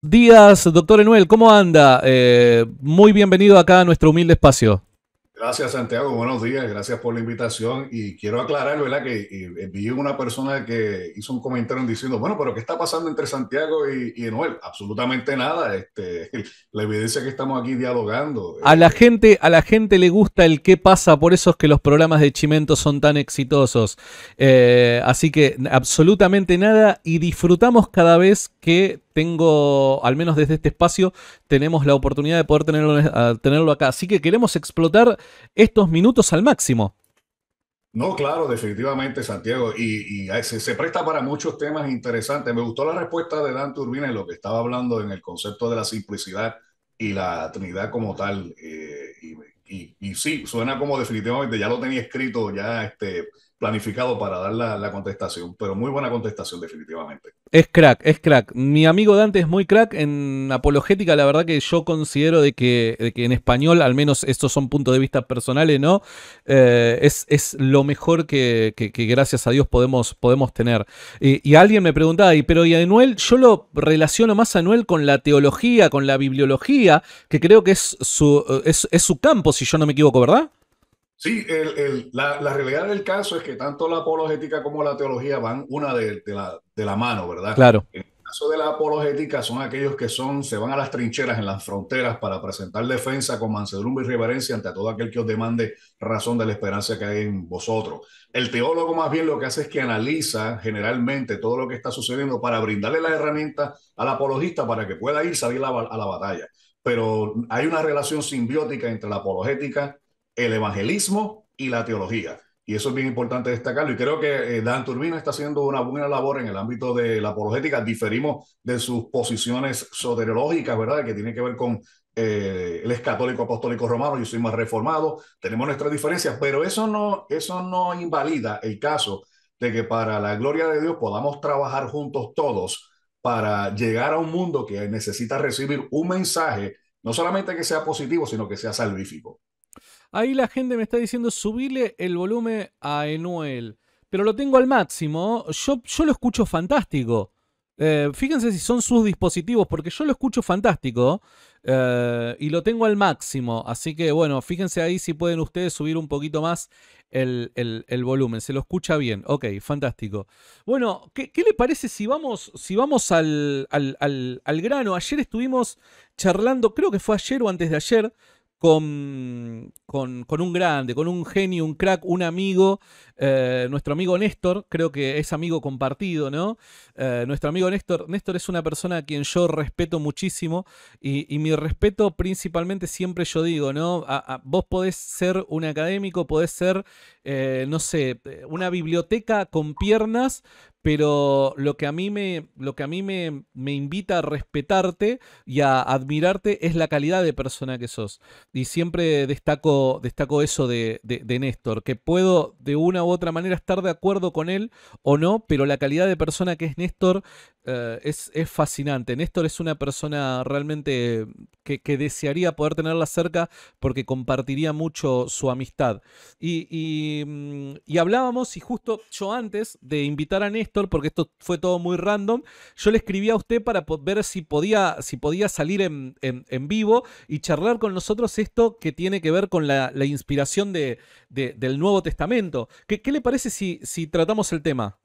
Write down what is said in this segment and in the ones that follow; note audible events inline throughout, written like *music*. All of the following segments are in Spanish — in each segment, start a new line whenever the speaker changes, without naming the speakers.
Días, doctor Enuel, ¿cómo anda? Eh, muy bienvenido acá a nuestro humilde espacio.
Gracias, Santiago. Buenos días. Gracias por la invitación. Y quiero aclarar, ¿verdad? Que eh, vi una persona que hizo un comentario diciendo, bueno, pero ¿qué está pasando entre Santiago y, Enuel? Absolutamente nada. Este, *laughs* la evidencia que estamos aquí dialogando.
Eh, a la gente, a la gente le gusta el qué pasa, por eso es que los programas de Chimento son tan exitosos. así que absolutamente nada y disfrutamos cada vez que tengo, al menos desde este espacio, tenemos la oportunidad de poder tenerlo, eh, tenerlo acá. Así que queremos explotar estos minutos al máximo.
No, claro, definitivamente, Santiago. Y, ah, se, presta para muchos temas interesantes. Me gustó la respuesta de Dante Urbina en lo que estaba hablando en el concepto de la simplicidad y la Trinidad como tal. Eh, y, sí, suena como definitivamente, ya lo tenía escrito, ya este, planificado para dar la, contestación, pero muy buena contestación definitivamente.
Es crack, es crack. Mi amigo Dante es muy crack en apologética, la verdad que yo considero de que, de que en español, al menos estos son puntos de vista personales, ¿no? Eh, es, es, lo mejor que, gracias a Dios podemos, podemos tener. Y, alguien me preguntaba, ¿y, pero y Anuel, yo lo relaciono más a Anuel con la teología, con la bibliología, que creo que es su, es su campo, si yo no me equivoco, ¿verdad?
Sí, el, la, realidad del caso es que tanto la apologética como la teología van una de, la, mano, ¿verdad? Claro. En el caso de la apologética son aquellos que son, se van a las trincheras en las fronteras para presentar defensa con mansedumbre y reverencia ante todo aquel que os demande razón de la esperanza que hay en vosotros. El teólogo más bien lo que hace es que analiza generalmente todo lo que está sucediendo para brindarle la herramienta al apologista para que pueda ir salir a la, a la batalla. Pero hay una relación simbiótica entre la apologética el evangelismo y la teología. Y eso es bien importante destacarlo. Y creo que eh, Dan Turbina está haciendo una buena labor en el ámbito de la apologética. Diferimos de sus posiciones soteriológicas, ¿verdad? Que tiene que ver con el eh, él es católico apostólico romano, yo soy más reformado, tenemos nuestras diferencias, pero eso no, eso no invalida el caso de que para la gloria de Dios podamos trabajar juntos todos para llegar a un mundo que necesita recibir un mensaje, no solamente que sea positivo, sino que sea salvífico.
Ahí la gente me está diciendo subirle el volumen a Enuel. Pero lo tengo al máximo. Yo, yo lo escucho fantástico. Eh, fíjense si son sus dispositivos, porque yo lo escucho fantástico eh, y lo tengo al máximo. Así que bueno, fíjense ahí si pueden ustedes subir un poquito más el, volumen. Se lo escucha bien. Ok, fantástico. Bueno, ¿qué, le parece si vamos, si vamos al, al grano? Ayer estuvimos charlando, creo que fue ayer o antes de ayer, con, con, un grande, con un genio, un crack, un amigo, eh, nuestro amigo Néstor, creo que es amigo compartido, ¿no? Eh, nuestro amigo Néstor, Néstor es una persona a quien yo respeto muchísimo y, mi respeto principalmente siempre yo digo, ¿no? A, vos podés ser un académico, podés ser eh, no sé, una biblioteca con piernas, pero lo que a mí me, lo que a mí me, invita a respetarte y a admirarte es la calidad de persona que sos. Y siempre destaco, destaco eso de, Néstor, que puedo de una u otra manera estar de acuerdo con él o no, pero la calidad de persona que es Néstor eh, es, fascinante. Néstor es una persona realmente que, desearía poder tenerla cerca porque compartiría mucho su amistad. y Em, y, hablábamos, y justo yo antes de invitar a Néstor, porque esto fue todo muy random, yo le escribí a usted para ver si podía, si podía salir en, vivo y charlar con nosotros esto que tiene que ver con la, inspiración del Nuevo Testamento. ¿Qué, le parece si, tratamos el tema?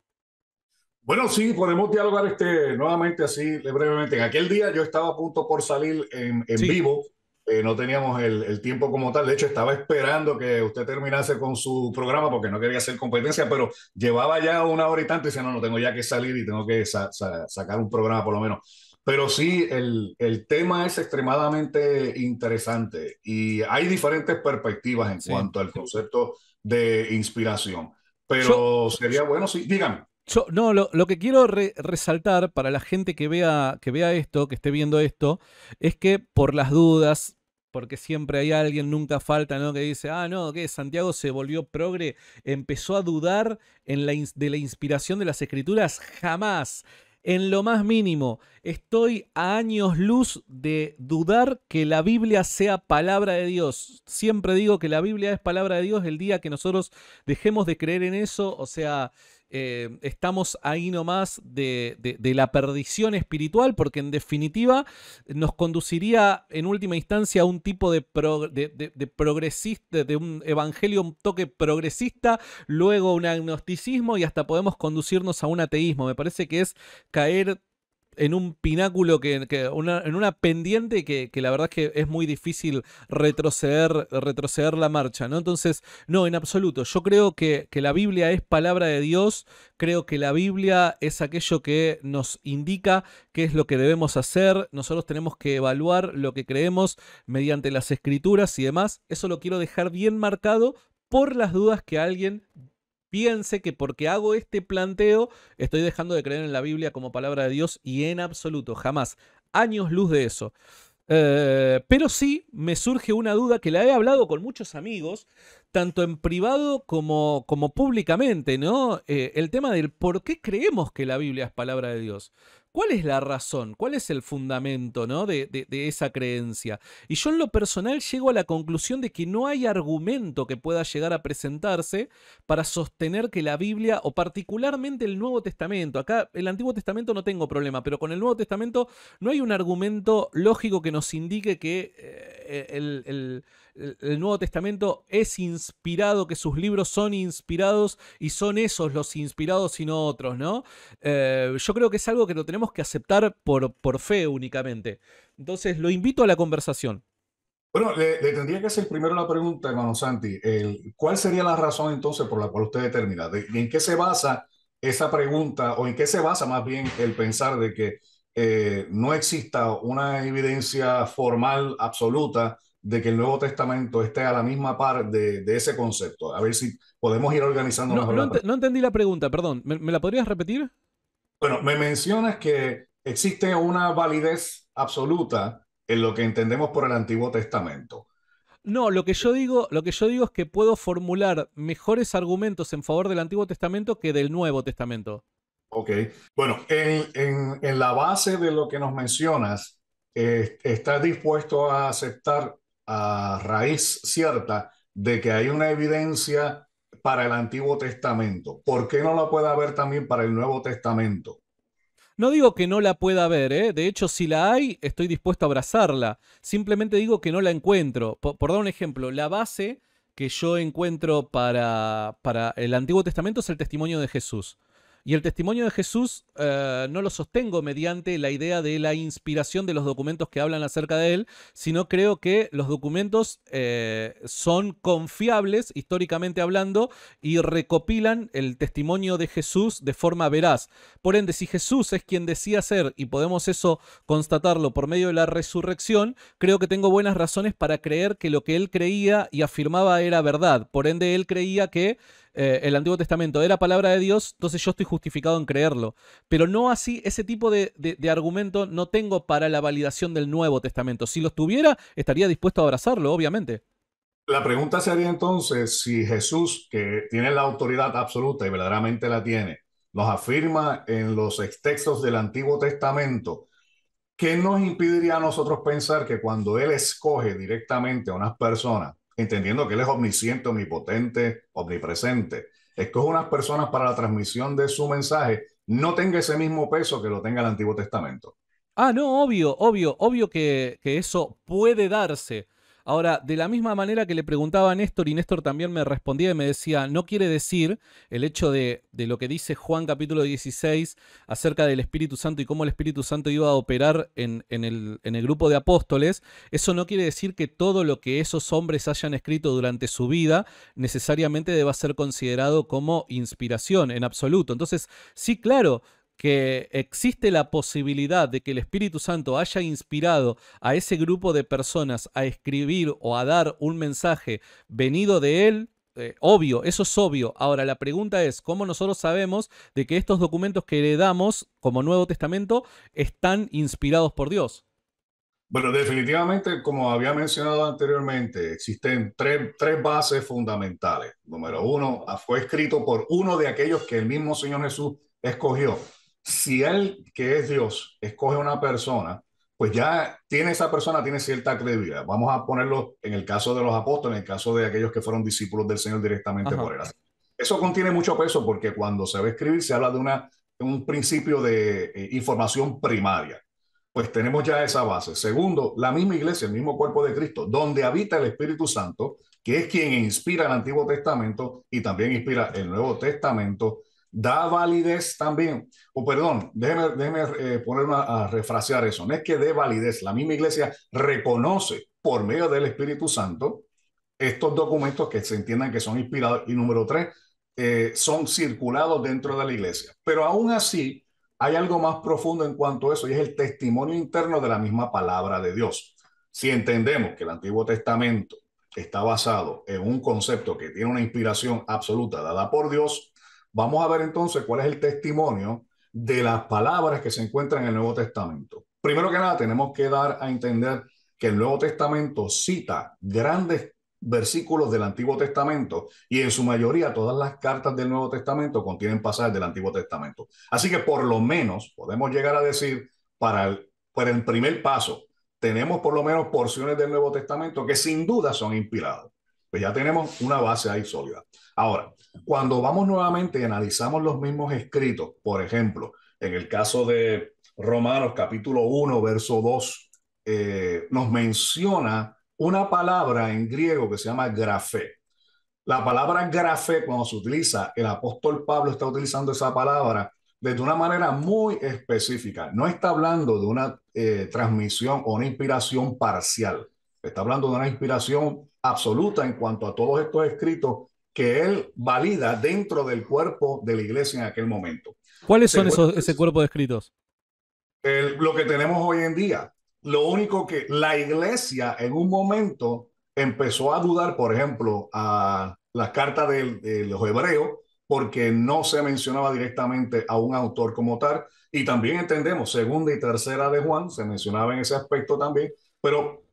Bueno, sí, podemos dialogar este, nuevamente así brevemente. En aquel día yo estaba a punto por salir en, vivo eh, no teníamos el, tiempo como tal. De hecho, estaba esperando que usted terminase con su programa porque no quería hacer competencia, pero llevaba ya una hora y tanto y decía, no, no tengo ya que salir y tengo que sacar un programa por lo menos. Pero sí, el, tema es extremadamente interesante y hay diferentes perspectivas en cuanto al concepto de inspiración. Pero sería bueno, sí, díganme
no, lo, que quiero resaltar para la gente que vea, que vea esto, que esté viendo esto, es que por las dudas, porque siempre hay alguien, nunca falta, ¿no? Que dice, ah, no, que Santiago se volvió progre, empezó a dudar de la inspiración de las escrituras, jamás, en lo más mínimo, estoy a años luz de dudar que la Biblia sea palabra de Dios. Siempre digo que la Biblia es palabra de Dios el día que nosotros dejemos de creer en eso, o sea, eh, estamos ahí nomás de, de, la perdición espiritual, porque en definitiva nos conduciría en última instancia a un tipo de, de progresista, de un evangelio, un toque progresista, luego un agnosticismo y hasta podemos conducirnos a un ateísmo. Me parece que es caer en un pináculo, que, una, en una pendiente que, la verdad es que es muy difícil retroceder, retroceder la marcha, ¿no? Entonces, no, en absoluto. Yo creo que, que la Biblia es palabra de Dios, creo que la Biblia es aquello que nos indica qué es lo que debemos hacer, nosotros tenemos que evaluar lo que creemos mediante las escrituras y demás. Eso lo quiero dejar bien marcado por las dudas que alguien piense que porque hago este planteo estoy dejando de creer en la Biblia como palabra de Dios y en absoluto, jamás. Años luz de eso. Eh, pero sí me surge una duda que la he hablado con muchos amigos, tanto en privado como, como públicamente, ¿no? Eh, el tema del por qué creemos que la Biblia es palabra de Dios. ¿Cuál es la razón? ¿Cuál es el fundamento ¿no? de, esa creencia? Y yo en lo personal llego a la conclusión de que no hay argumento que pueda llegar a presentarse para sostener que la Biblia, o particularmente el Nuevo Testamento, acá el Antiguo Testamento no tengo problema, pero con el Nuevo Testamento no hay un argumento lógico que nos indique que eh, el el Nuevo Testamento es inspirado, que sus libros son inspirados y son esos los inspirados y no otros, ¿no? Eh, yo creo que es algo que lo tenemos que aceptar por, por fe únicamente. Entonces, lo invito a la conversación.
Bueno, le, tendría que hacer primero la pregunta, hermano Santi. ¿Cuál sería la razón entonces por la cual usted determina? ¿En qué se basa esa pregunta o en qué se basa más bien el pensar de que eh, no exista una evidencia formal absoluta de que el Nuevo Testamento esté a la misma par de, ese concepto. A ver si podemos ir organizando no, no,
entendí la pregunta, perdón. ¿Me, la podrías repetir? Bueno, me mencionas que existe una validez
absoluta en lo que entendemos por el Antiguo Testamento.
No, lo que yo digo, lo que yo digo es que puedo formular mejores argumentos en favor del Antiguo Testamento que del Nuevo Testamento.
Ok. Bueno, en, la base de lo que nos mencionas, eh, ¿estás dispuesto a aceptar a raíz cierta de que hay una evidencia para el Antiguo Testamento. ¿Por qué no la puede haber también para el Nuevo Testamento?
No digo que no la pueda haber. ¿eh? de hecho si la hay estoy dispuesto a abrazarla, simplemente digo que no la encuentro. Por, dar un ejemplo, la base que yo encuentro para, para el Antiguo Testamento es el testimonio de Jesús. Y el testimonio de Jesús eh, no lo sostengo mediante la idea de la inspiración de los documentos que hablan acerca de él, sino creo que los documentos eh, son confiables históricamente hablando y recopilan el testimonio de Jesús de forma veraz. Por ende, si Jesús es quien decía ser y podemos eso constatarlo por medio de la resurrección, creo que tengo buenas razones para creer que lo que él creía y afirmaba era verdad. Por ende, él creía que eh, el Antiguo Testamento era palabra de Dios, entonces yo estoy justificado en creerlo. Pero no así, ese tipo de, argumento no tengo para la validación del Nuevo Testamento. Si lo tuviera, estaría dispuesto a abrazarlo, obviamente. La pregunta
sería entonces si Jesús, que tiene la autoridad absoluta y verdaderamente la tiene, nos afirma en los textos del Antiguo Testamento, ¿qué nos impediría a nosotros pensar que cuando Él escoge directamente a unas personas entendiendo que Él es omnisciente, omnipotente, omnipresente, escoge unas personas para la transmisión de su mensaje, no tenga ese mismo peso que lo tenga el Antiguo Testamento.
Ah, no, obvio, obvio, obvio que, que eso puede darse, Ahora, de la misma manera que le preguntaba a Néstor y Néstor también me respondía y me decía, no quiere decir el hecho de, lo que dice Juan capítulo 16 acerca del Espíritu Santo y cómo el Espíritu Santo iba a operar en, el, en el grupo de apóstoles, eso no quiere decir que todo lo que esos hombres hayan escrito durante su vida necesariamente deba ser considerado como inspiración en absoluto. Entonces, sí, claro, que existe la posibilidad de que el Espíritu Santo haya inspirado a ese grupo de personas a escribir o a dar un mensaje venido de él, eh, obvio, eso es obvio. Ahora, la pregunta es, ¿cómo nosotros sabemos de que estos documentos que heredamos como Nuevo Testamento están inspirados por Dios?
Bueno, definitivamente, como había mencionado anteriormente, existen tres, tres bases fundamentales. Número uno, fue escrito por uno de aquellos que el mismo Señor Jesús escogió si él, que es Dios, escoge una persona, pues ya tiene esa persona, tiene cierta credibilidad. Vamos a ponerlo en el caso de los apóstoles, en el caso de aquellos que fueron discípulos del Señor directamente por él. Eso contiene mucho peso porque cuando se va a escribir se habla de una, un principio de eh, información primaria. Pues tenemos ya esa base. Segundo, la misma iglesia, el mismo cuerpo de Cristo, donde habita el Espíritu Santo, que es quien inspira el Antiguo Testamento y también inspira el Nuevo Testamento da validez también, o perdón, déjeme, déjeme eh, ponerme a, refrasear eso, no es que dé validez, la misma iglesia reconoce por medio del Espíritu Santo estos documentos que se entiendan que son inspirados y número tres, eh, son circulados dentro de la iglesia. Pero aún así, hay algo más profundo en cuanto a eso y es el testimonio interno de la misma palabra de Dios. Si entendemos que el Antiguo Testamento está basado en un concepto que tiene una inspiración absoluta dada por Dios, Vamos a ver entonces cuál es el testimonio de las palabras que se encuentran en el Nuevo Testamento. Primero que nada, tenemos que dar a entender que el Nuevo Testamento cita grandes versículos del Antiguo Testamento y en su mayoría todas las cartas del Nuevo Testamento contienen pasajes del Antiguo Testamento. Así que por lo menos podemos llegar a decir para el, el primer paso, tenemos por lo menos porciones del Nuevo Testamento que sin duda son inspirados. Pues ya tenemos una base ahí sólida. Ahora, cuando vamos nuevamente y analizamos los mismos escritos, por ejemplo, en el caso de Romanos capítulo 1, verso 2, eh, nos menciona una palabra en griego que se llama grafé. La palabra grafé, cuando se utiliza, el apóstol Pablo está utilizando esa palabra de una manera muy específica. No está hablando de una eh, transmisión o una inspiración parcial. Está hablando de una inspiración absoluta en cuanto a todos estos escritos que él valida dentro del cuerpo de la iglesia en aquel momento.
¿Cuáles son esos, ese cuerpo de escritos?
lo que tenemos hoy en día. Lo único que la iglesia en un momento empezó a dudar, por ejemplo, a las cartas de los hebreos, porque no se mencionaba directamente a un autor como tal. Y también entendemos, segunda y tercera de Juan, se mencionaba en ese aspecto también, pero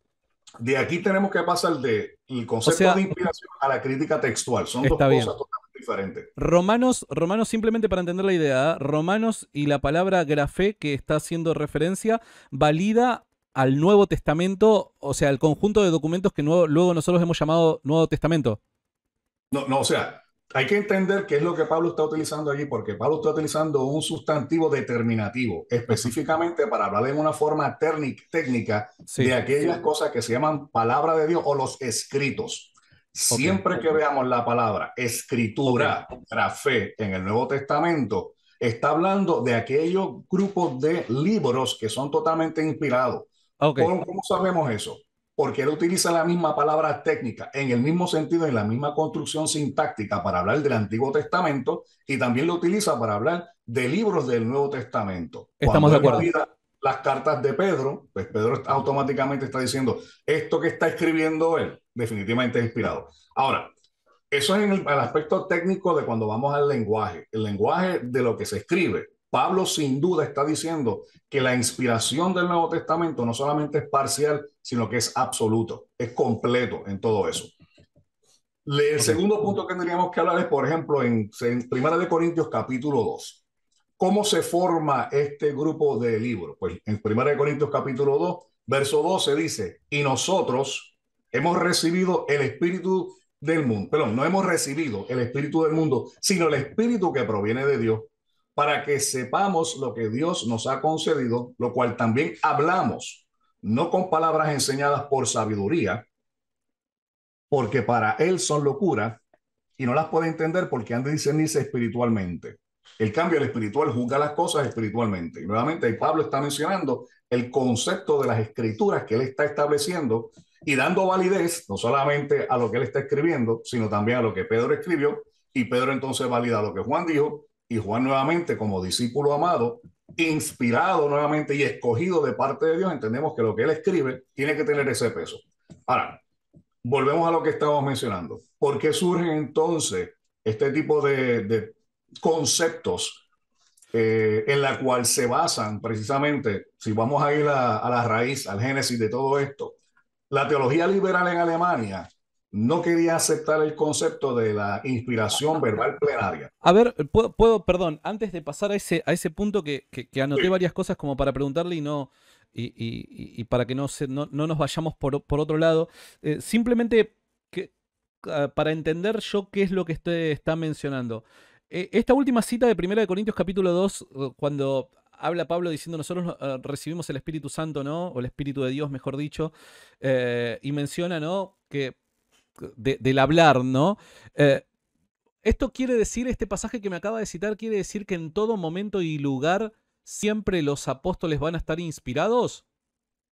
de aquí tenemos que pasar de el concepto de inspiración a la crítica textual. Son dos cosas totalmente diferentes.
Romanos, Romanos, simplemente para entender la idea, Romanos y la palabra grafé que está haciendo referencia valida al Nuevo Testamento, o sea, al conjunto de documentos que luego nosotros hemos llamado Nuevo Testamento.
No, no, o sea, hay que entender qué es lo que Pablo está utilizando allí, porque Pablo está utilizando un sustantivo determinativo, específicamente para hablar de una forma técnica de aquellas cosas que se llaman palabra de Dios o los escritos. Siempre que veamos la palabra escritura, la fe en el Nuevo Testamento, está hablando de aquellos grupos de libros que son totalmente inspirados. ¿Cómo sabemos eso? porque él utiliza la misma palabra técnica, en el mismo sentido, en la misma construcción sintáctica para hablar del Antiguo Testamento y también lo utiliza para hablar de libros del Nuevo Testamento. Estamos de acuerdo. las cartas de Pedro, pues Pedro automáticamente está diciendo, esto que está escribiendo él, definitivamente es inspirado. Ahora, eso es en el aspecto técnico de cuando vamos al lenguaje, el lenguaje de lo que se escribe. Pablo sin duda está diciendo que la inspiración del Nuevo Testamento no solamente es parcial, sino que es absoluto, es completo en todo eso. el segundo punto que tendríamos que hablar es, por ejemplo, en, en Primera de Corintios capítulo 2. ¿Cómo se forma este grupo de libros? Pues en Primera de Corintios capítulo 2, verso 12 dice, y nosotros hemos recibido el espíritu del mundo, perdón, no hemos recibido el espíritu del mundo, sino el espíritu que proviene de Dios para que sepamos lo que Dios nos ha concedido, lo cual también hablamos, no con palabras enseñadas por sabiduría, porque para Él son locuras y no las puede entender porque han de discernirse espiritualmente. El cambio espiritual juzga las cosas espiritualmente. Y nuevamente Pablo está mencionando el concepto de las escrituras que él está estableciendo y dando validez no solamente a lo que él está escribiendo, sino también a lo que Pedro escribió. Y Pedro entonces valida lo que Juan dijo y Juan nuevamente como discípulo amado, inspirado nuevamente y escogido de parte de Dios, entendemos que lo que él escribe tiene que tener ese peso. Ahora, volvemos a lo que estábamos mencionando. ¿Por qué surgen entonces este tipo de, conceptos eh, en la cual se basan precisamente, si vamos a ir a la raíz, al génesis de todo esto, la teología liberal en Alemania no quería aceptar el concepto de la inspiración verbal plenaria.
A ver, puedo, perdón, antes de pasar a ese, a ese punto que, anoté varias cosas como para preguntarle y no... Y, para que no, no, nos vayamos por, otro lado, eh, simplemente ah, para entender yo qué es lo que usted está mencionando. Eh, esta última cita de 1 de Corintios capítulo 2, eh, cuando habla Pablo diciendo nosotros recibimos el Espíritu Santo, ¿no? O el Espíritu de Dios, mejor dicho, y menciona, ¿no? Que del hablar, ¿no? Eh, esto quiere decir, este pasaje que me acaba de citar, quiere decir que en todo momento y lugar siempre los apóstoles van a estar inspirados.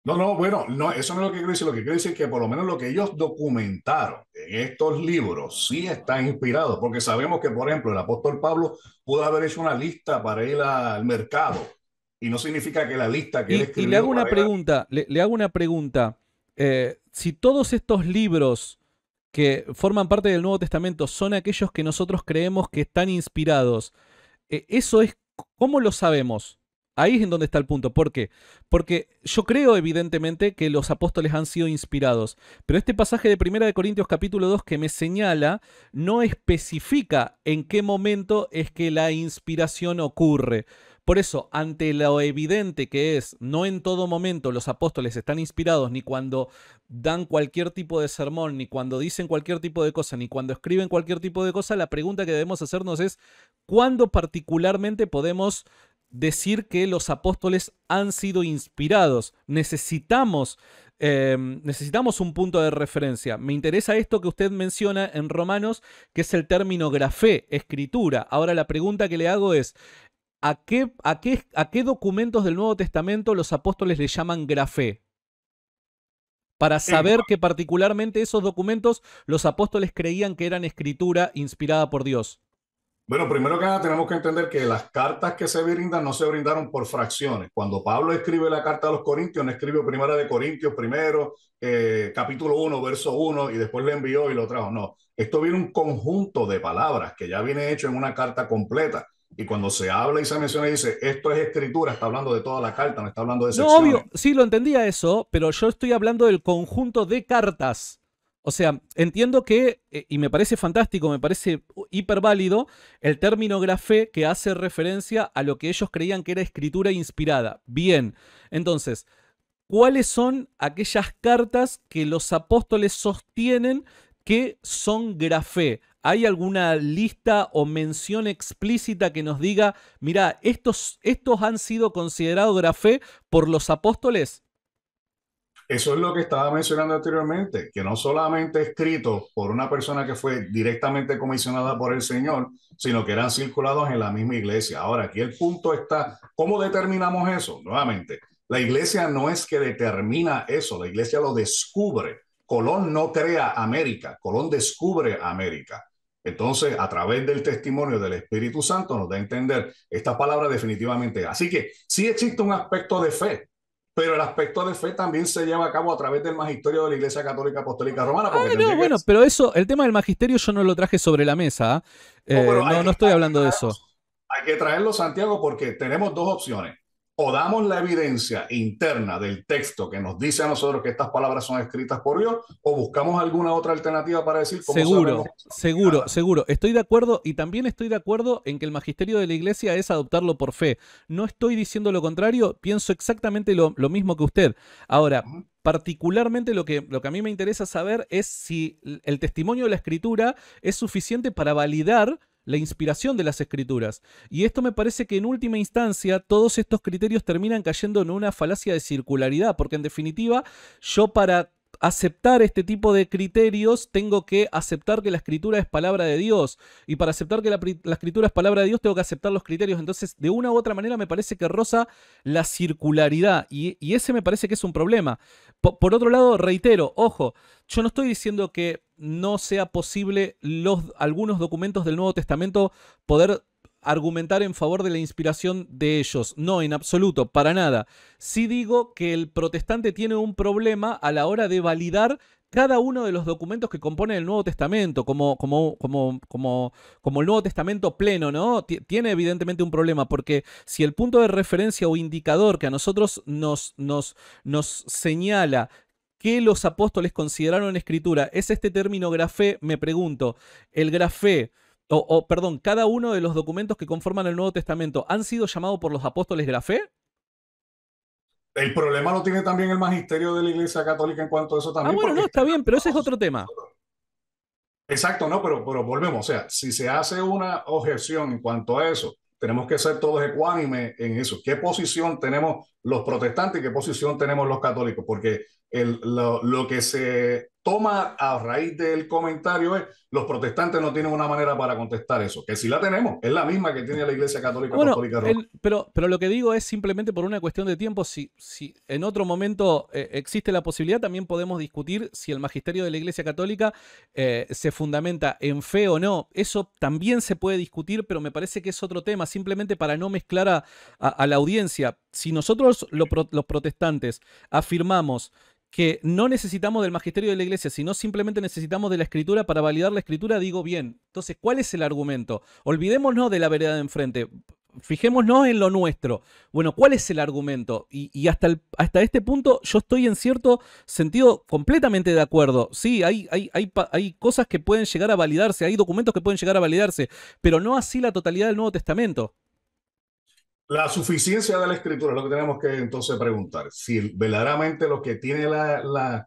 No,
no, bueno, no, eso no es lo que quiero decir. Lo que quiero decir es que por lo menos lo que ellos documentaron en estos libros sí están inspirados porque sabemos que, por ejemplo, el apóstol Pablo pudo haber hecho una lista para ir al mercado y no significa que la lista que él escribió. le hago una
pregunta, le, eh, hago una pregunta. si todos estos libros que forman parte del Nuevo Testamento son aquellos que nosotros creemos que están inspirados. E, eso es, ¿cómo lo sabemos? Ahí es en donde está el punto. ¿Por qué? Porque yo creo evidentemente que los apóstoles han sido inspirados, pero este pasaje de 1 de Corintios capítulo 2 que me señala no especifica en qué momento es que la inspiración ocurre. Por eso, ante lo evidente que es, no en todo momento los apóstoles están inspirados, ni cuando dan cualquier tipo de sermón, ni cuando dicen cualquier tipo de cosa, ni cuando escriben cualquier tipo de cosa, la pregunta que debemos hacernos es, ¿cuándo particularmente podemos decir que los apóstoles han sido inspirados? Necesitamos em, necesitamos un punto de referencia. Me interesa esto que usted menciona en Romanos, que es el término grafé, escritura. Ahora la pregunta que le hago es, ¿a qué, a, qué, ¿a qué documentos del Nuevo Testamento los apóstoles le llaman grafé? Para saber que particularmente esos documentos los apóstoles creían que eran escritura inspirada por Dios.
Bueno, primero que nada tenemos que entender que las cartas que se brindan no se brindaron por fracciones. Cuando Pablo escribe la carta a los Corintios, no escribió primera de Corintios primero, eh, capítulo 1, verso 1, y después le envió y lo trajo. No, esto viene un conjunto de palabras que ya viene hecho en una carta completa. Y cuando se habla y se menciona y dice, esto es escritura, está hablando de toda la carta, no está hablando de secciones. No, obvio,
sí lo entendía eso, pero yo estoy hablando del conjunto de cartas. O sea, entiendo que, eh, y me parece fantástico, me parece hiperválido, el término grafé que hace referencia a lo que ellos creían que era escritura inspirada. Bien, entonces, ¿cuáles son aquellas cartas que los apóstoles sostienen que son grafé? ¿Hay alguna lista o mención explícita que nos diga, mira, estos, estos han sido considerados de por los apóstoles?
Eso es lo que estaba mencionando anteriormente, que no solamente escrito por una persona que fue directamente comisionada por el Señor, sino que eran circulados en la misma iglesia. Ahora, aquí el punto está, ¿cómo determinamos eso? Nuevamente, la iglesia no es que determina eso, la iglesia lo descubre. Colón no crea América, Colón descubre América. Entonces, a través del testimonio del Espíritu Santo nos da a entender esta palabra definitivamente. Así que sí existe un aspecto de fe, pero el aspecto de fe también se lleva a cabo a través del magisterio de la Iglesia Católica Apostólica Romana. Porque ah,
bueno, pero eso, el tema del magisterio yo no lo traje sobre la mesa. ¿ah? No, eh, no, estoy hablando de eso.
Hay que traerlo, Santiago, porque tenemos dos opciones o damos la evidencia interna del texto que nos dice a nosotros que estas palabras son escritas por Dios, o buscamos alguna otra alternativa para decir cómo Seguro,
seguro, seguro. Estoy de acuerdo y también estoy de acuerdo en que el magisterio de la iglesia es adoptarlo por fe. No estoy diciendo lo contrario, pienso exactamente lo, mismo que usted. Ahora, particularmente lo que, lo que a mí me interesa saber es si el testimonio de la escritura es suficiente para validar la inspiración de las escrituras. Y esto me parece que en última instancia todos estos criterios terminan cayendo en una falacia de circularidad, porque en definitiva yo para aceptar este tipo de criterios tengo que aceptar que la escritura es palabra de Dios y para aceptar que la, escritura es palabra de Dios tengo que aceptar los criterios. Entonces, de una u otra manera me parece que rosa la circularidad y, ese me parece que es un problema. por otro lado, reitero, ojo, yo no estoy diciendo que no sea posible los, algunos documentos del Nuevo Testamento poder argumentar en favor de la inspiración de ellos. No, en absoluto, para nada. Sí digo que el protestante tiene un problema a la hora de validar cada uno de los documentos que componen el Nuevo Testamento, como, como, como, como, como el Nuevo Testamento pleno, ¿no? tiene evidentemente un problema, porque si el punto de referencia o indicador que a nosotros nos, nos, nos señala ¿Qué los apóstoles consideraron en escritura. ¿Es este término grafé, me pregunto, el grafé, o, perdón, cada uno de los documentos que conforman el Nuevo Testamento han sido llamados por los apóstoles grafé? El problema lo tiene también el magisterio
de la Iglesia Católica en cuanto a eso también. Ah, bueno, no, está
bien, pero ese es otro tema.
Exacto, no, pero, pero volvemos. O sea, si se hace una objeción en cuanto a eso, tenemos que ser todos ecuánimes en eso. ¿Qué posición tenemos los protestantes qué posición tenemos los católicos, porque lo, que se toma a raíz del comentario es los protestantes no tienen una manera para contestar eso, que si la tenemos, es la misma que tiene la Iglesia Católica católica
pero, pero lo que digo es simplemente por una cuestión de tiempo, si, si en otro momento eh, existe la posibilidad, también podemos discutir si el magisterio de la Iglesia Católica eh, se fundamenta en fe o no, eso también se puede discutir, pero me parece que es otro tema, simplemente para no mezclar a la audiencia si nosotros los protestantes afirmamos que no necesitamos del magisterio de la iglesia, sino simplemente necesitamos de la escritura para validar la escritura, digo bien. Entonces, ¿cuál es el argumento? Olvidémonos de la veredad de enfrente. Fijémonos en lo nuestro. Bueno, ¿cuál es el argumento? Y, hasta, hasta este punto yo estoy en cierto sentido completamente de acuerdo. Sí, hay, hay, hay, hay cosas que pueden llegar a validarse, hay documentos que pueden llegar a validarse, pero no así la totalidad del Nuevo Testamento.
La suficiencia de la escritura es lo que tenemos que entonces preguntar. Si verdaderamente lo que tiene la,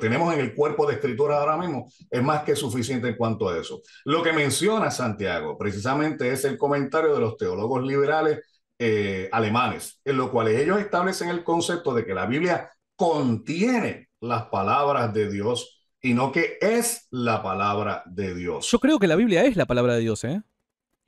tenemos en el cuerpo de escritura ahora mismo es más que suficiente en cuanto a eso. Lo que menciona Santiago precisamente es el comentario de los teólogos liberales eh, alemanes, en lo cual ellos establecen el concepto de que la Biblia contiene las palabras de Dios y no que es la palabra de
Dios. Yo creo que la Biblia es la palabra de Dios, ¿eh?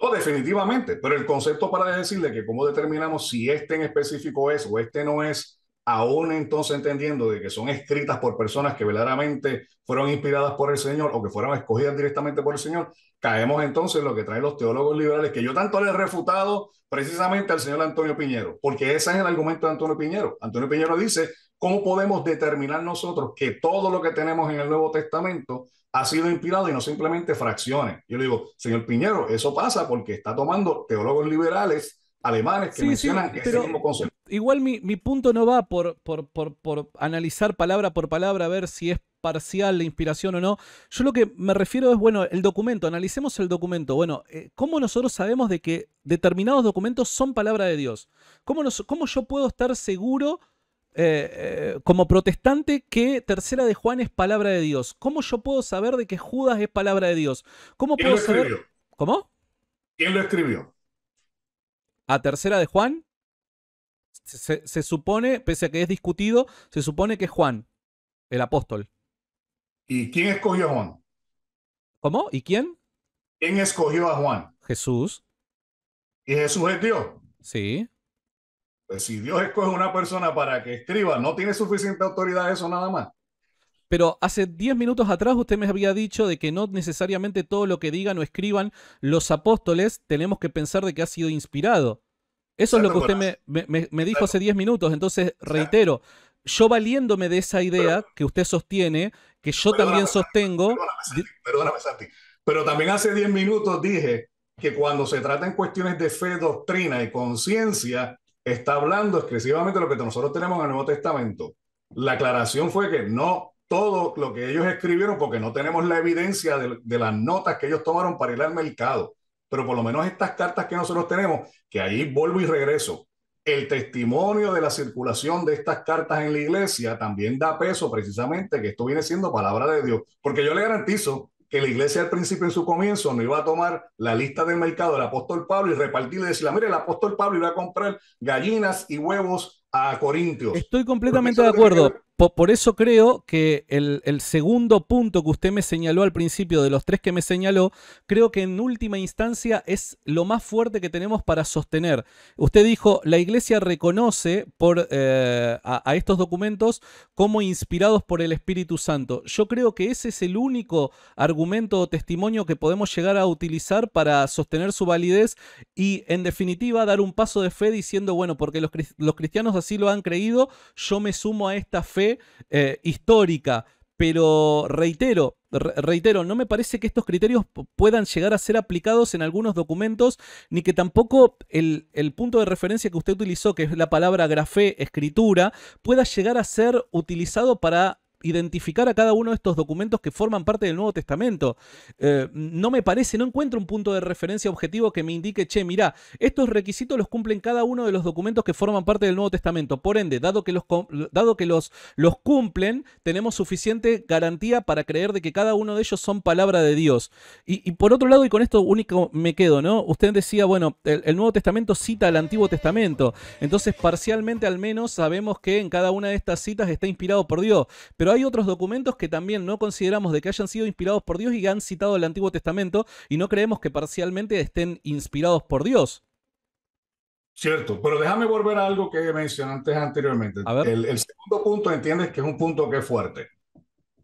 Oh, definitivamente, pero el concepto para decirle que cómo determinamos si este en específico es o este no es, aún entonces entendiendo de que son escritas por personas que verdaderamente fueron inspiradas por el Señor o que fueron escogidas directamente por el Señor, caemos entonces en lo que traen los teólogos liberales, que yo tanto le he refutado precisamente al señor Antonio Piñero, porque ese es el argumento de Antonio Piñero. Antonio Piñero dice, ¿cómo podemos determinar nosotros que todo lo que tenemos en el Nuevo Testamento ha sido inspirado y no simplemente fracciones. Yo le digo, señor Piñero, eso pasa porque está tomando teólogos liberales alemanes que mencionan ese mismo concepto.
Igual mi, punto no va por, por, analizar palabra por palabra, a ver si es parcial la inspiración o no. Yo lo que me refiero es, bueno, el documento, analicemos el documento. Bueno, eh, ¿cómo nosotros sabemos de que determinados documentos son palabra de Dios? ¿Cómo, nos, cómo yo puedo estar seguro eh, eh, como protestante que Tercera de Juan es palabra de Dios. ¿Cómo yo puedo saber de que Judas es palabra de Dios? ¿Cómo puedo ¿Quién saber? ¿Cómo? ¿Quién lo escribió? ¿A Tercera de Juan? se, supone, pese a que es discutido, se supone que es Juan, el apóstol. ¿Y quién escogió a Juan? ¿Cómo? ¿Y quién? ¿Quién escogió a Juan? Jesús. ¿Y Jesús es Dios? Sí.
Pues, si Dios escoge una persona para que escriba, ¿no tiene suficiente autoridad eso nada más?
Pero hace 10 minutos atrás usted me había dicho de que no necesariamente todo lo que digan o escriban los apóstoles tenemos que pensar de que ha sido inspirado. Eso es lo que usted me, dijo hace 10 minutos. Entonces, reitero, yo valiéndome de esa idea que usted sostiene, que yo también sostengo...
Pero también hace 10 minutos dije que cuando se trata en cuestiones de fe, doctrina y conciencia, está hablando exclusivamente de lo que nosotros tenemos en el Nuevo Testamento. La aclaración fue que no todo lo que ellos escribieron, porque no tenemos la evidencia de, las notas que ellos tomaron para ir al mercado, pero por lo menos estas cartas que nosotros tenemos, que ahí vuelvo y regreso, el testimonio de la circulación de estas cartas en la iglesia también da peso precisamente que esto viene siendo palabra de Dios, porque yo le garantizo que la iglesia al principio en su comienzo no iba a tomar la lista del mercado del apóstol Pablo y repartirle y decirle, mire, el apóstol Pablo iba a comprar gallinas y huevos a Corintios. Estoy
completamente de acuerdo, por, eso creo que el, segundo punto que usted me señaló al principio de los tres que me señaló, creo que en última instancia es lo más fuerte que tenemos para sostener. Usted dijo, la iglesia reconoce eh, a, estos documentos como inspirados por el Espíritu Santo. Yo creo que ese es el único argumento o testimonio que podemos llegar a utilizar para sostener su validez y en definitiva dar un paso de fe diciendo, bueno, porque los cristianos así lo han creído, yo me sumo a esta fe eh, histórica, pero reitero, reitero, no me parece que estos criterios puedan llegar a ser aplicados en algunos documentos, ni que tampoco el, el, punto de referencia que usted utilizó, que es la palabra grafé, escritura, pueda llegar a ser utilizado para identificar a cada uno de estos documentos que forman parte del Nuevo Testamento. Eh, no me parece, no encuentro un punto de referencia objetivo que me indique, che, mirá, estos requisitos los cumplen cada uno de los documentos que forman parte del Nuevo Testamento. Por ende, dado que los, dado que los, los cumplen, tenemos suficiente garantía para creer de que cada uno de ellos son palabra de Dios. Y, por otro lado, y con esto único me quedo, ¿no? Usted decía, bueno, el, el Nuevo Testamento cita al Antiguo Testamento. Entonces, parcialmente al menos sabemos que en cada una de estas citas está inspirado por Dios. Pero hay otros documentos que también no consideramos de que hayan sido inspirados por Dios y que han citado el Antiguo Testamento y no creemos que parcialmente estén inspirados por Dios.
Cierto, pero déjame volver a algo que mencionaste anteriormente. El, segundo punto entiendes que es un punto que es fuerte,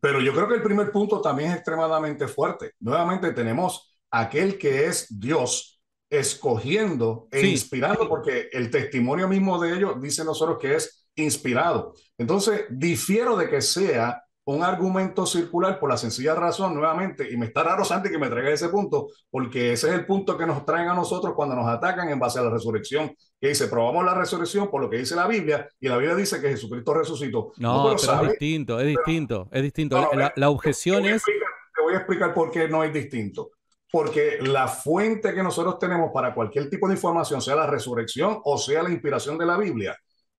pero yo creo que el primer punto también es extremadamente fuerte. Nuevamente tenemos aquel que es Dios escogiendo e inspirando, porque el testimonio mismo de ellos dice nosotros que es inspirado. Entonces, difiero de que sea un argumento circular por la sencilla razón, nuevamente, y me está raro Santi que me traiga ese punto, porque ese es el punto que nos traen a nosotros cuando nos atacan en base a la resurrección, que dice, probamos la resurrección por lo que dice la Biblia, y la Biblia dice que Jesucristo resucitó. No, pero es
distinto, es distinto, es distinto. la, objeción es... te
voy a explicar por qué no es distinto. Porque la fuente que nosotros tenemos para cualquier tipo de información, sea la resurrección o sea la inspiración de la Biblia,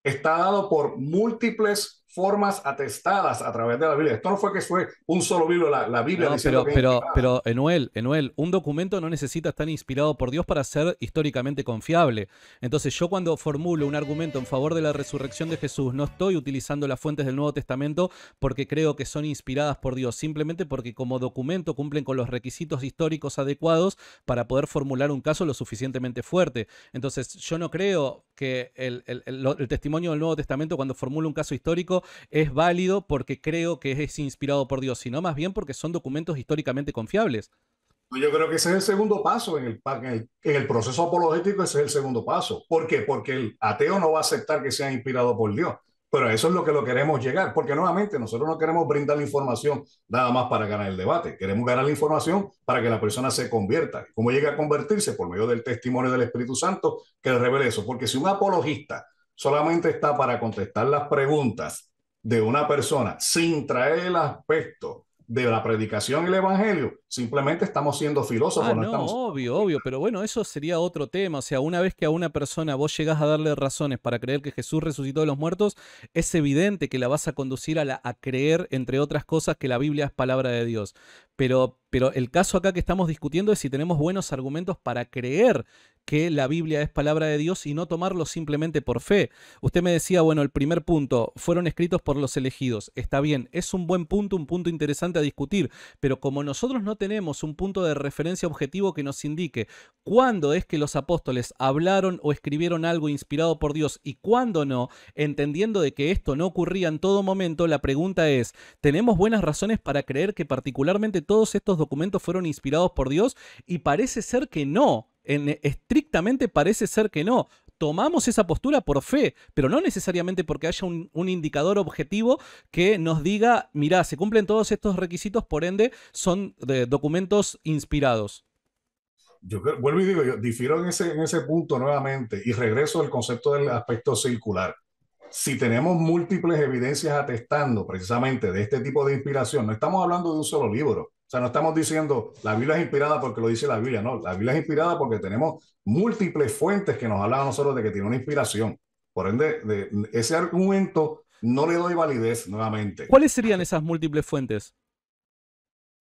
está dado por múltiples formas atestadas a través de la Biblia. Esto no fue que fue un solo libro, la, la Biblia. No, pero, que pero,
pero, Enuel, Enuel, un documento no necesita estar inspirado por Dios para ser históricamente confiable. Entonces yo cuando formulo un argumento en favor de la resurrección de Jesús, no estoy utilizando las fuentes del Nuevo Testamento porque creo que son inspiradas por Dios, simplemente porque como documento cumplen con los requisitos históricos adecuados para poder formular un caso lo suficientemente fuerte. Entonces yo no creo que el, el, el, el testimonio del Nuevo Testamento cuando formula un caso histórico es válido porque creo que es inspirado por Dios, sino más bien porque son documentos históricamente confiables.
Yo creo que ese es el segundo paso en el, proceso apologético, ese es el segundo paso. ¿Por qué? Porque el ateo no va a aceptar que sea inspirado por Dios. Pero eso es lo que lo queremos llegar, porque nuevamente nosotros no queremos brindar la información nada más para ganar el debate, queremos ganar la información para que la persona se convierta. ¿Cómo llega a convertirse? Por medio del testimonio del Espíritu Santo que le revele eso. Porque si un apologista solamente está para contestar las preguntas de una persona sin traer el aspecto de la predicación y el evangelio, simplemente estamos
siendo filósofos. Ah, no, obvio, obvio, pero bueno, eso sería otro tema. O sea, una vez que a una persona vos llegas a darle razones para creer que Jesús resucitó de los muertos, es evidente que la vas a conducir a, la, a creer, entre otras cosas, que la Biblia es palabra de Dios. Pero pero el caso acá que estamos discutiendo es si tenemos buenos argumentos para creer que la Biblia es palabra de Dios y no tomarlo simplemente por fe. Usted me decía, bueno, el primer punto, fueron escritos por los elegidos. Está bien, es un buen punto, un punto interesante a discutir, pero como nosotros no tenemos un punto de referencia objetivo que nos indique cuándo es que los apóstoles hablaron o escribieron algo inspirado por Dios y cuándo no, entendiendo de que esto no ocurría en todo momento, la pregunta es, ¿tenemos buenas razones para creer que particularmente todos estos documentos fueron inspirados por Dios y parece ser que no. En, eh, estrictamente parece ser que no tomamos esa postura por fe, pero no necesariamente porque haya un, indicador objetivo que nos diga, mira se cumplen todos estos requisitos, por ende son eh, documentos inspirados.
Yo vuelvo y digo, yo difiero en ese, en ese punto nuevamente y regreso al concepto del aspecto circular. Si tenemos múltiples evidencias atestando precisamente de este tipo de inspiración, no estamos hablando de un solo libro, o sea, no estamos diciendo la Biblia es inspirada porque lo dice la Biblia, no, la Biblia es inspirada porque tenemos múltiples fuentes que nos hablan a nosotros de que tiene una inspiración. Por ende, ese argumento no le doy validez nuevamente.
¿Cuáles serían esas múltiples fuentes?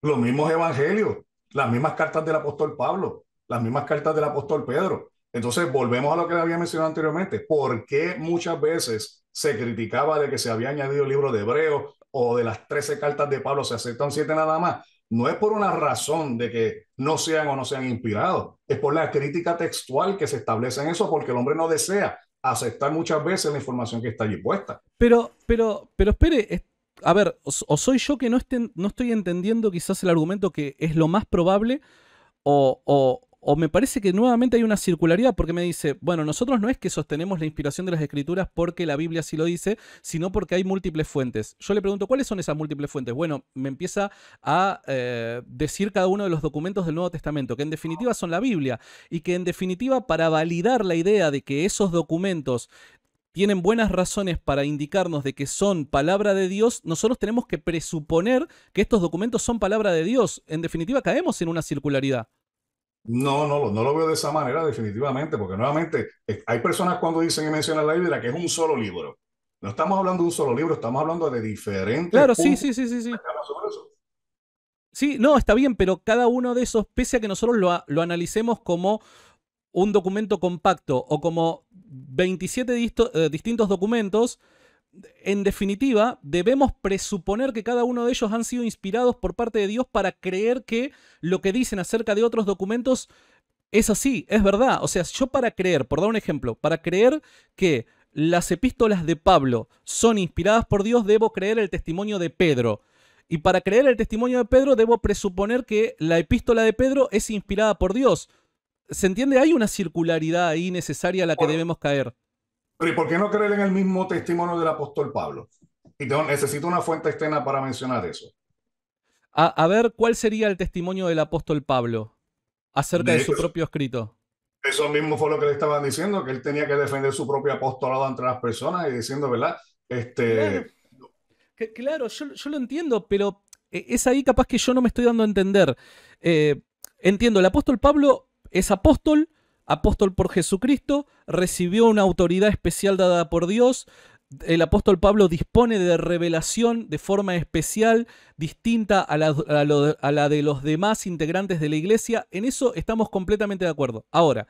Los mismos evangelios, las mismas cartas del apóstol Pablo, las mismas cartas del apóstol Pedro. Entonces, volvemos a lo que le había mencionado anteriormente. ¿Por qué muchas veces se criticaba de que se había añadido el libro de Hebreo o de las 13 cartas de Pablo se aceptan siete nada más? no es por una razón de que no sean o no sean inspirados, es por la crítica textual que se establece en eso, porque el hombre no desea aceptar muchas veces la información que está allí puesta.
Pero, pero, pero espere, a ver, o, soy yo que no, no estoy entendiendo quizás el argumento que es lo más probable, o, o, o me parece que nuevamente hay una circularidad porque me dice, bueno, nosotros no es que sostenemos la inspiración de las escrituras porque la Biblia sí lo dice, sino porque hay múltiples fuentes. Yo le pregunto, ¿cuáles son esas múltiples fuentes? Bueno, me empieza a eh, decir cada uno de los documentos del Nuevo Testamento, que en definitiva son la Biblia, y que en definitiva para validar la idea de que esos documentos tienen buenas razones para indicarnos de que son palabra de Dios, nosotros tenemos que presuponer que estos documentos son palabra de Dios. En definitiva, caemos en una circularidad.
No, no, no lo veo de esa manera definitivamente, porque nuevamente eh, hay personas cuando dicen y mencionan la Biblia que es un solo libro. No estamos hablando de un solo libro, estamos hablando de diferentes. Claro, sí, sí, sí,
sí, sí. Sí, no, está bien, pero cada uno de esos, pese a que nosotros lo, analicemos como un documento compacto o como 27 eh, distintos documentos, en definitiva, debemos presuponer que cada uno de ellos han sido inspirados por parte de Dios para creer que lo que dicen acerca de otros documentos es así, es verdad. O sea, yo para creer, por dar un ejemplo, para creer que las epístolas de Pablo son inspiradas por Dios, debo creer el testimonio de Pedro. Y para creer el testimonio de Pedro, debo presuponer que la epístola de Pedro es inspirada por Dios. ¿Se entiende? Hay una circularidad ahí necesaria a la que debemos caer.
Pero ¿y por qué no creer en el mismo testimonio del apóstol Pablo? Y necesito una fuente externa para mencionar eso.
A, ver, ¿cuál sería el testimonio del apóstol Pablo acerca de, su propio escrito?
Eso mismo fue lo que le estaban diciendo, que él tenía que defender su propio apostolado ante las personas y diciendo, ¿verdad? Este...
Claro, yo, lo entiendo, pero eh, es ahí capaz que yo no me estoy dando a entender. Eh, entiendo, el apóstol Pablo es apóstol, apóstol por Jesucristo, recibió una autoridad especial dada por Dios. El apóstol Pablo dispone de revelación de forma especial, distinta a la, de los demás integrantes de la iglesia. En eso estamos completamente de acuerdo. Ahora,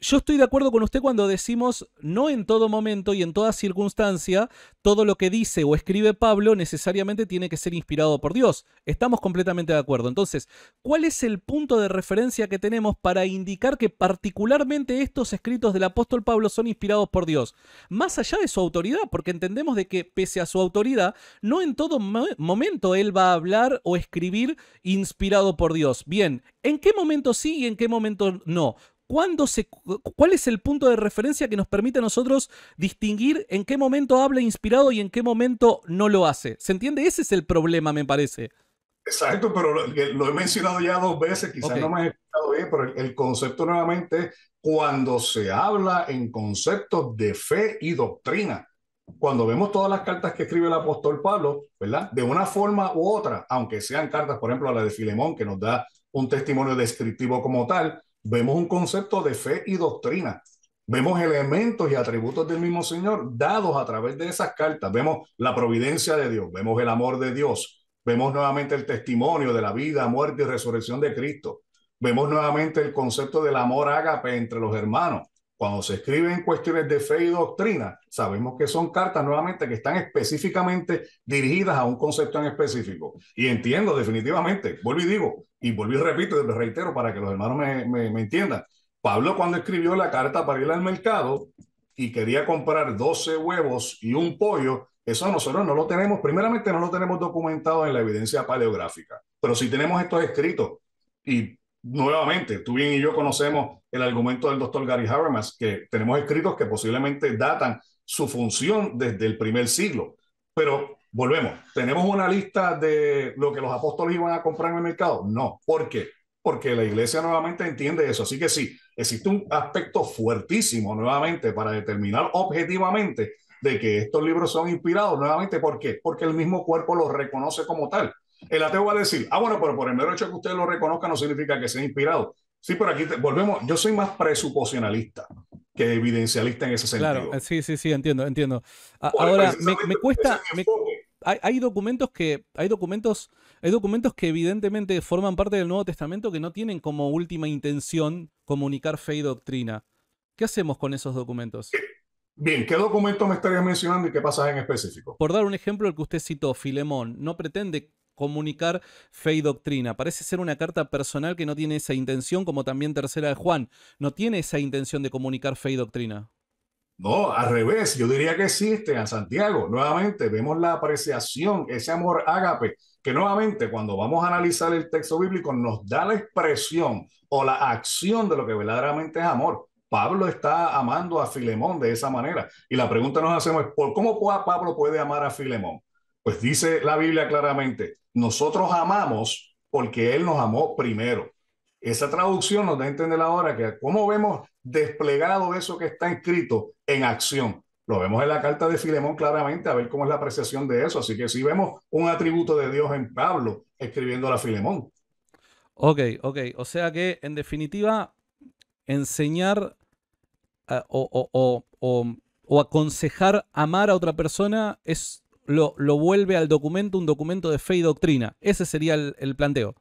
yo estoy de acuerdo con usted cuando decimos no en todo momento y en toda circunstancia todo lo que dice o escribe Pablo necesariamente tiene que ser inspirado por Dios. Estamos completamente de acuerdo. Entonces, ¿cuál es el punto de referencia que tenemos para indicar que particularmente estos escritos del apóstol Pablo son inspirados por Dios? Más allá de su autoridad, porque entendemos de que pese a su autoridad, no en todo momento él va a hablar o escribir inspirado por Dios. Bien, ¿en qué momento sí y en qué momento no? ¿cuándo se, ¿cuál es el punto de referencia que nos permite a nosotros distinguir en qué momento habla inspirado y en qué momento no lo hace? ¿Se entiende? Ese es el problema, me parece.
Exacto, pero lo, he mencionado ya dos veces, quizás no me he explicado bien, pero el, concepto nuevamente cuando se habla en conceptos de fe y doctrina cuando vemos todas las cartas que escribe el apóstol Pablo, ¿verdad? De una forma u otra, aunque sean cartas, por ejemplo, a la de Filemón, que nos da un testimonio descriptivo como tal, vemos un concepto de fe y doctrina. Vemos elementos y atributos del mismo Señor dados a través de esas cartas. Vemos la providencia de Dios, vemos el amor de Dios, vemos nuevamente el testimonio de la vida, muerte y resurrección de Cristo. Vemos nuevamente el concepto del amor ágape entre los hermanos. Cuando se escriben cuestiones de fe y doctrina, sabemos que son cartas nuevamente que están específicamente dirigidas a un concepto en específico. Y entiendo definitivamente, vuelvo y digo, y vuelvo y repito, reitero para que los hermanos me, entiendan. Pablo cuando escribió la carta para ir al mercado y quería comprar 12 huevos y un pollo, eso nosotros no lo tenemos, primeramente no lo tenemos documentado en la evidencia paleográfica, pero si tenemos estos escritos. Y nuevamente, tú bien y yo conocemos el argumento del doctor Gary Habermas, que tenemos escritos que posiblemente datan su función desde el primer siglo. Pero volvemos, ¿tenemos una lista de lo que los apóstoles iban a comprar en el mercado? No. ¿Por qué? Porque la iglesia nuevamente entiende eso. Así que sí, existe un aspecto fuertísimo nuevamente para determinar objetivamente de que estos libros son inspirados nuevamente. ¿Por qué? Porque el mismo cuerpo los reconoce como tal. El ateo va a decir, ah, bueno, pero por el mero hecho que usted lo reconozca no significa que sea inspirado. Sí, pero aquí volvemos. Yo soy más presuposicionalista que evidencialista en ese sentido. Claro,
eh, sí, sí, sí, entiendo, entiendo. ahora, me, cuesta. hay, documentos que. Hay documentos. Hay documentos que evidentemente forman parte del Nuevo Testamento que no tienen como última intención comunicar fe y doctrina. ¿Qué hacemos con esos documentos?
Bien, ¿qué documentos me estarías mencionando y qué pasaje en específico?
Por dar un ejemplo, el que usted citó, Filemón, no pretende comunicar fe y doctrina. Parece ser una carta personal que no tiene esa intención, como también Tercera de Juan. No tiene esa intención de comunicar fe y doctrina.
No, al revés, yo diría que existe a Santiago. Nuevamente vemos la apreciación, ese amor ágape, que nuevamente cuando vamos a analizar el texto bíblico nos da la expresión o la acción de lo que verdaderamente es amor. Pablo está amando a Filemón de esa manera. Y la pregunta nos hacemos es, ¿por cómo Pablo puede amar a Filemón? Pues dice la Biblia claramente, nosotros amamos porque Él nos amó primero. Esa traducción nos da a entender ahora que cómo vemos desplegado eso que está escrito en acción. Lo vemos en la carta de Filemón claramente, a ver cómo es la apreciación de eso. Así que si vemos un atributo de Dios en Pablo escribiendo a Filemón.
Ok, ok. O sea que, en definitiva, enseñar eh, o, o, o, o aconsejar amar a otra persona es lo, vuelve al documento un documento de fe y doctrina. Ese sería el, planteo.